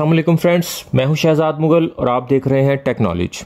वालेकुम फ्रेंड्स मैं हूं शहजाद मुगल और आप देख रहे हैं टेक्नोलॉजी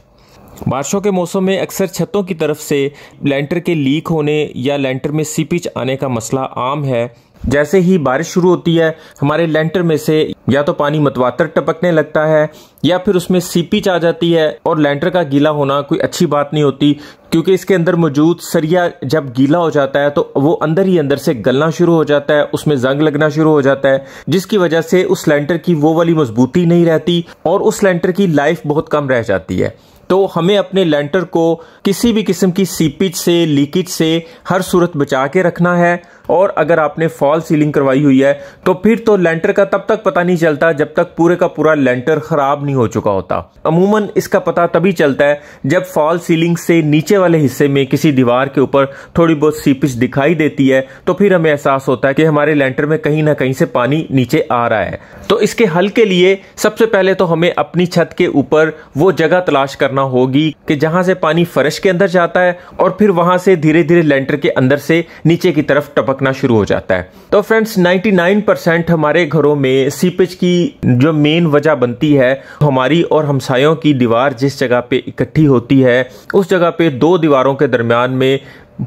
बारिशों के मौसम में अक्सर छतों की तरफ से लेंटर के लीक होने या लेंटर में सीपिच आने का मसला आम है जैसे ही बारिश शुरू होती है हमारे लेंटर में से या तो पानी मतवातर टपकने लगता है या फिर उसमें सीपी आ जाती है और लेंटर का गीला होना कोई अच्छी बात नहीं होती क्योंकि इसके अंदर मौजूद सरिया जब गीला हो जाता है तो वो अंदर ही अंदर से गलना शुरू हो जाता है उसमें जंग लगना शुरू हो जाता है जिसकी वजह से उस लेंटर की वो वाली मजबूती नहीं रहती और उस लेंटर की लाइफ बहुत कम रह जाती है तो हमें अपने लेंटर को किसी भी किस्म की सीपेज से लीकेज से हर सूरत बचा के रखना है और अगर आपने फॉल सीलिंग करवाई हुई है तो फिर तो लेंटर का तब तक पता नहीं चलता जब तक पूरे का पूरा लेंटर खराब नहीं हो चुका होता अमूमन इसका पता तभी चलता है जब फॉल सीलिंग से नीचे वाले हिस्से में किसी दीवार के ऊपर थोड़ी बहुत सीपिज दिखाई देती है तो फिर हमें एहसास होता है कि हमारे लेंटर में कहीं ना कहीं से पानी नीचे आ रहा है तो इसके हल के लिए सबसे पहले तो हमें अपनी छत के ऊपर वो जगह तलाश करना करना होगी कि जहां से पानी फर्श के अंदर जाता है और फिर वहां से धीरे धीरे लेंटर के अंदर से नीचे की तरफ टपकना शुरू हो जाता है तो फ्रेंड्स 99% हमारे घरों में सीपेज की जो मेन वजह बनती है हमारी और हमसायों की दीवार जिस जगह पे इकट्ठी होती है उस जगह पे दो दीवारों के दरमियान में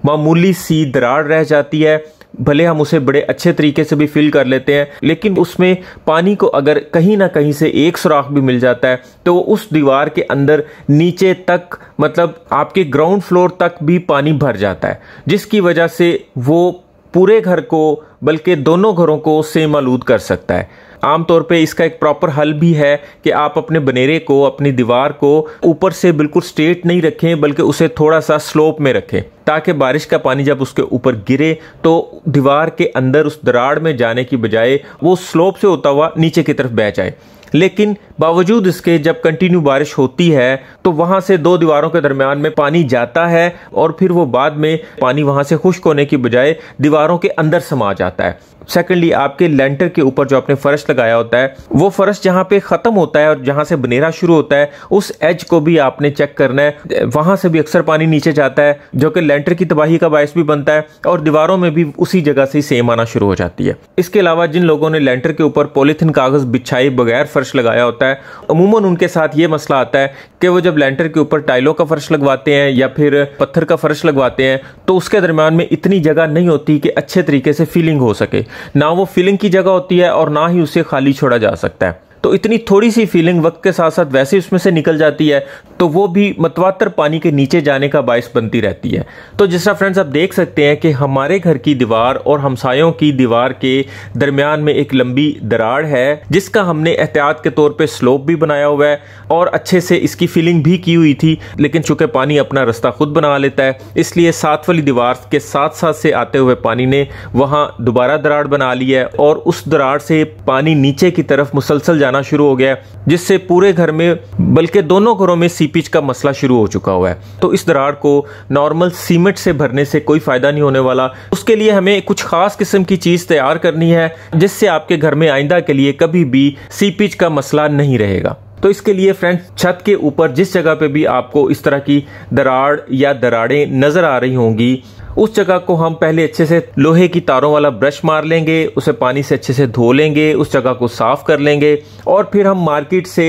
मामूली सी दरार रह जाती है भले हम उसे बड़े अच्छे तरीके से भी फिल कर लेते हैं लेकिन उसमें पानी को अगर कहीं ना कहीं से एक सुराख भी मिल जाता है तो उस दीवार के अंदर नीचे तक मतलब आपके ग्राउंड फ्लोर तक भी पानी भर जाता है जिसकी वजह से वो पूरे घर को बल्कि दोनों घरों को से आलूद कर सकता है आमतौर पे इसका एक प्रॉपर हल भी है कि आप अपने बनेरे को अपनी दीवार को ऊपर से बिल्कुल स्ट्रेट नहीं रखें बल्कि उसे थोड़ा सा स्लोप में रखें ताकि बारिश का पानी जब उसके ऊपर गिरे तो दीवार के अंदर उस दराड़ में जाने की बजाय वो स्लोप से होता हुआ नीचे की तरफ बह जाए लेकिन बावजूद इसके जब कंटिन्यू बारिश होती है तो वहाँ से दो दीवारों के दरमियान में पानी जाता है और फिर वो बाद में पानी वहाँ से खुश्क होने की बजाय दीवारों के अंदर समा जाता है सेकेंडली आपके लेंटर के ऊपर जो आपने फर्श लगाया होता है वो फर्श जहाँ पे ख़त्म होता है और जहाँ से बनेरा शुरू होता है उस एज को भी आपने चेक करना है वहाँ से भी अक्सर पानी नीचे जाता है जो कि लेंटर की तबाही का बायस भी बनता है और दीवारों में भी उसी जगह से ही सेम आना शुरू हो जाती है इसके अलावा जिन लोगों ने लेंटर के ऊपर पॉलीथिन कागज़ बिछाई बगैर फर्श लगाया होता है अमूमन उनके साथ ये मसला आता है कि वो जब लेंटर के ऊपर टाइलों का फर्श लगवाते हैं या फिर पत्थर का फर्श लगवाते हैं तो उसके दरम्यान में इतनी जगह नहीं होती कि अच्छे तरीके से फिलिंग हो सके ना वो फिलिंग की जगह होती है और ना ही उसे खाली छोड़ा जा सकता है तो इतनी थोड़ी सी फीलिंग वक्त के साथ साथ वैसे उसमें से निकल जाती है तो वो भी मतवातर पानी के नीचे जाने का बायस बनती रहती है तो जिस तरह फ्रेंड्स आप देख सकते हैं कि हमारे घर की दीवार और हमसायों की दीवार के दरमियान में एक लंबी दरार है जिसका हमने एहतियात के तौर पर स्लोप भी बनाया हुआ है और अच्छे से इसकी फीलिंग भी की हुई थी लेकिन चूंकि पानी अपना रास्ता खुद बना लेता है इसलिए साथ वाली दीवार के साथ साथ से आते हुए पानी ने वहाँ दोबारा दरार बना ली है और उस दरार से पानी नीचे की तरफ मुसलसल जाना जाना शुरू हो गया है जिससे पूरे घर में बल्कि दोनों घरों में सीपेज का मसला शुरू हो चुका हुआ है तो इस दरार को नॉर्मल सीमेंट से भरने से कोई फ़ायदा नहीं होने वाला उसके लिए हमें कुछ ख़ास किस्म की चीज़ तैयार करनी है जिससे आपके घर में आइंदा के लिए कभी भी सीपेज का मसला नहीं रहेगा तो इसके लिए फ्रेंड्स छत के ऊपर जिस जगह पे भी आपको इस तरह की दराड़ या दराड़ें नजर आ रही होंगी उस जगह को हम पहले अच्छे से लोहे की तारों वाला ब्रश मार लेंगे उसे पानी से अच्छे से धो लेंगे उस जगह को साफ कर लेंगे और फिर हम मार्केट से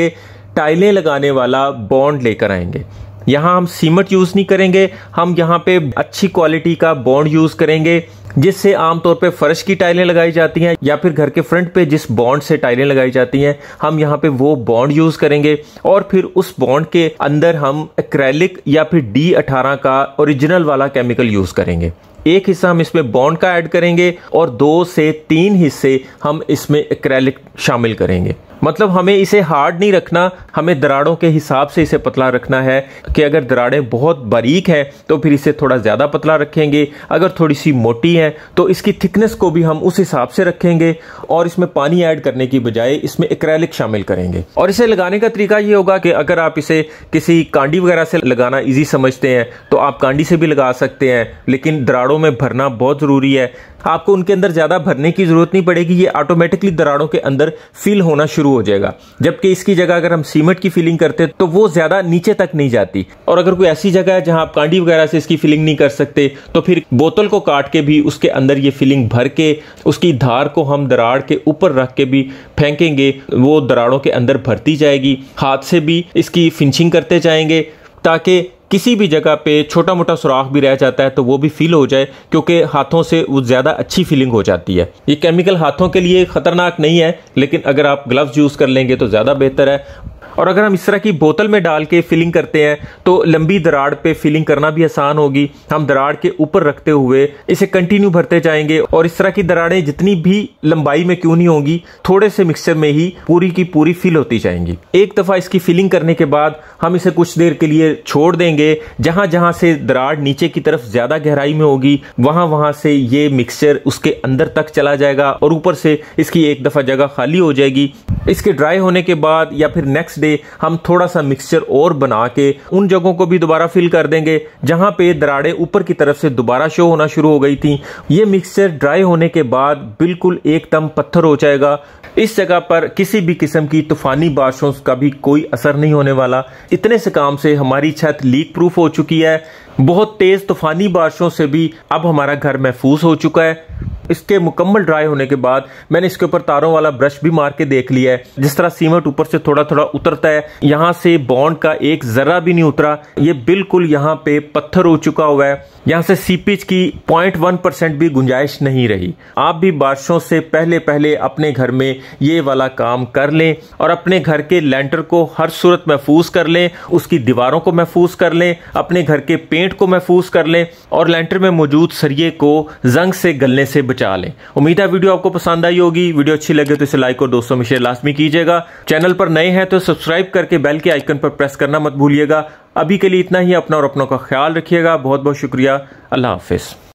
टाइलें लगाने वाला बॉन्ड लेकर आएंगे यहाँ हम सीमेंट यूज़ नहीं करेंगे हम यहाँ पे अच्छी क्वालिटी का बॉन्ड यूज़ करेंगे जिससे आमतौर पर फर्श की टाइलें लगाई जाती हैं या फिर घर के फ्रंट पे जिस बॉन्ड से टाइलें लगाई जाती हैं हम यहाँ पे वो बॉन्ड यूज़ करेंगे और फिर उस बॉन्ड के अंदर हम एक्रेलिक या फिर डी अठारह का ओरिजिनल वाला केमिकल यूज़ करेंगे एक हिस्सा हम इसमें बॉन्ड का ऐड करेंगे और दो से तीन हिस्से हम इसमें एक्रेलिक शामिल करेंगे मतलब हमें इसे हार्ड नहीं रखना हमें दराड़ों के हिसाब से इसे पतला रखना है कि अगर दराड़ें बहुत बारीक हैं तो फिर इसे थोड़ा ज़्यादा पतला रखेंगे अगर थोड़ी सी मोटी है तो इसकी थिकनेस को भी हम उस हिसाब से रखेंगे और इसमें पानी ऐड करने की बजाय इसमें एक्रैलिक शामिल करेंगे और इसे लगाने का तरीका ये होगा कि अगर आप इसे किसी कांडी वगैरह से लगाना ईजी समझते हैं तो आप कांडी से भी लगा सकते हैं लेकिन दराड़ों में भरना बहुत ज़रूरी है आपको उनके अंदर ज़्यादा भरने की ज़रूरत नहीं पड़ेगी ये ऑटोमेटिकली दरारों के अंदर फिल होना शुरू हो जाएगा जबकि इसकी जगह अगर हम सीमेंट की फिलिंग करते तो वो ज़्यादा नीचे तक नहीं जाती और अगर कोई ऐसी जगह है जहाँ आप कांडी वगैरह से इसकी फिलिंग नहीं कर सकते तो फिर बोतल को काट के भी उसके अंदर ये फिलिंग भर के उसकी धार को हम दराड़ के ऊपर रख के भी फेंकेंगे वो दराड़ों के अंदर भरती जाएगी हाथ से भी इसकी फिनिशिंग करते जाएंगे ताकि किसी भी जगह पे छोटा मोटा सुराख भी रह जाता है तो वो भी फील हो जाए क्योंकि हाथों से वो ज़्यादा अच्छी फीलिंग हो जाती है ये केमिकल हाथों के लिए ख़तरनाक नहीं है लेकिन अगर आप ग्लव्स यूज़ कर लेंगे तो ज़्यादा बेहतर है और अगर हम इस तरह की बोतल में डाल के फिलिंग करते हैं तो लंबी दराड़ पे फिलिंग करना भी आसान होगी हम दराड़ के ऊपर रखते हुए इसे कंटिन्यू भरते जाएंगे और इस तरह की दराड़ें जितनी भी लंबाई में क्यों नहीं होंगी थोड़े से मिक्सचर में ही पूरी की पूरी फिल होती जाएंगी एक दफ़ा इसकी फिलिंग करने के बाद हम इसे कुछ देर के लिए छोड़ देंगे जहां जहां से दराड़ नीचे की तरफ ज़्यादा गहराई में होगी वहां वहां से ये मिक्सचर उसके अंदर तक चला जाएगा और ऊपर से इसकी एक दफ़ा जगह खाली हो जाएगी इसके ड्राई होने के बाद या फिर नेक्स्ट डे हम थोड़ा सा मिक्सचर और बना के उन जगहों को भी दोबारा फिल कर देंगे जहाँ पे दराड़े ऊपर की तरफ से दोबारा शो होना शुरू हो गई थी ये मिक्सचर ड्राई होने के बाद बिल्कुल एकदम पत्थर हो जाएगा इस जगह पर किसी भी किस्म की तूफानी बारिशों का भी कोई असर नहीं होने वाला इतने से काम से हमारी छत लीक प्रूफ हो चुकी है बहुत तेज़ तूफानी बारिशों से भी अब हमारा घर महफूज हो चुका है इसके मुकम्मल ड्राई होने के बाद मैंने इसके ऊपर तारों वाला ब्रश भी मार के देख लिया है जिस तरह सीमेंट ऊपर से थोड़ा थोड़ा उतरता है यहाँ से बॉन्ड का एक जरा भी नहीं उतरा ये बिल्कुल यहाँ पे पत्थर हो चुका हुआ है यहाँ से सीपेज की पॉइंट वन परसेंट भी गुंजाइश नहीं रही आप भी बारिशों से पहले पहले अपने घर में ये वाला काम कर लें और अपने घर के लेंटर को हर सूरत महफूज कर लें उसकी दीवारों को महफूज कर लें अपने घर के पेंट पेंट को महफूज कर लें और लेंटर में मौजूद सरिये को जंग से गलने से बचा लें उम्मीद है वीडियो आपको पसंद आई होगी वीडियो अच्छी लगे तो इसे लाइक और दोस्तों में शेयर लाजमी कीजिएगा चैनल पर नए हैं तो सब्सक्राइब करके बेल के आइकन पर प्रेस करना मत भूलिएगा अभी के लिए इतना ही अपना और अपनों का ख्याल रखिएगा बहुत बहुत शुक्रिया अल्लाह हाफिज़